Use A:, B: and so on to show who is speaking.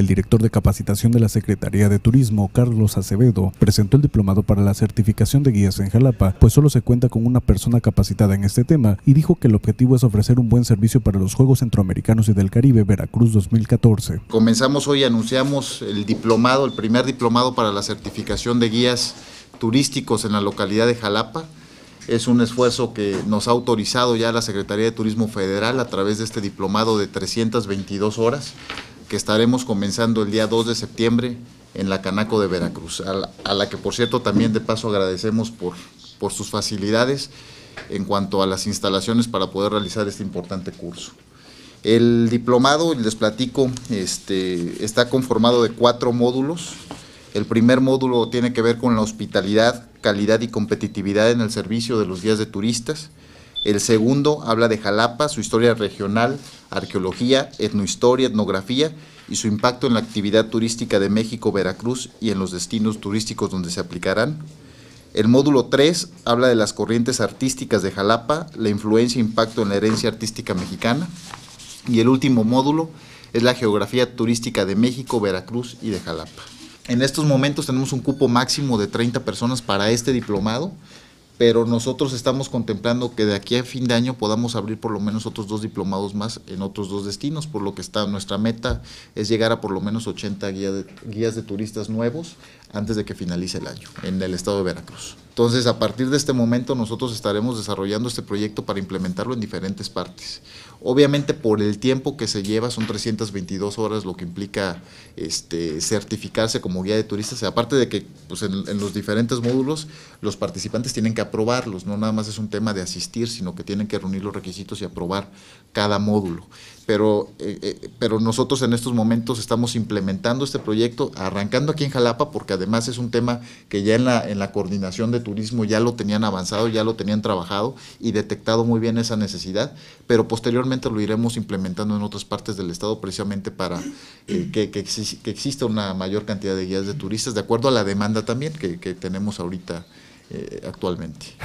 A: El director de capacitación de la Secretaría de Turismo, Carlos Acevedo, presentó el diplomado para la certificación de guías en Jalapa, pues solo se cuenta con una persona capacitada en este tema, y dijo que el objetivo es ofrecer un buen servicio para los Juegos Centroamericanos y del Caribe Veracruz 2014.
B: Comenzamos hoy, anunciamos el diplomado, el primer diplomado para la certificación de guías turísticos en la localidad de Jalapa. Es un esfuerzo que nos ha autorizado ya la Secretaría de Turismo Federal a través de este diplomado de 322 horas que estaremos comenzando el día 2 de septiembre en la Canaco de Veracruz, a la, que por cierto también de paso agradecemos por, sus facilidades en cuanto a las instalaciones para poder realizar este importante curso. El diplomado, les platico, este, está conformado de cuatro módulos. El primer módulo tiene que ver con la hospitalidad, calidad y competitividad en el servicio de los días de turistas. El segundo habla de Jalapa, su historia regional, arqueología, etnohistoria, etnografía y su impacto en la actividad turística de México, Veracruz y en los destinos turísticos donde se aplicarán. El módulo 3 habla de las corrientes artísticas de Jalapa, la influencia e impacto en la herencia artística mexicana. Y el último módulo es la geografía turística de México, Veracruz y de Jalapa. En estos momentos tenemos un cupo máximo de 30 personas para este diplomado pero nosotros estamos contemplando que de aquí a fin de año podamos abrir por lo menos otros dos diplomados más en otros dos destinos, por lo que está nuestra meta es llegar a por lo menos 80 guías de turistas nuevos antes de que finalice el año en el estado de Veracruz. Entonces, a partir de este momento nosotros estaremos desarrollando este proyecto para implementarlo en diferentes partes. Obviamente por el tiempo que se lleva, son 322 horas lo que implica este, certificarse como guía de turistas, aparte de que pues, en, en, los diferentes módulos los participantes tienen que aprobarlos, no nada más es un tema de asistir, sino que tienen que reunir los requisitos y aprobar cada módulo pero, eh, eh, pero nosotros en estos momentos estamos implementando este proyecto, arrancando aquí en Jalapa, porque además es un tema que ya en la, en la coordinación de turismo ya lo tenían avanzado, ya lo tenían trabajado y detectado muy bien esa necesidad, pero posteriormente lo iremos implementando en otras partes del estado precisamente para eh, que, exista una mayor cantidad de guías de turistas, de acuerdo a la demanda también que, que tenemos ahorita actualmente.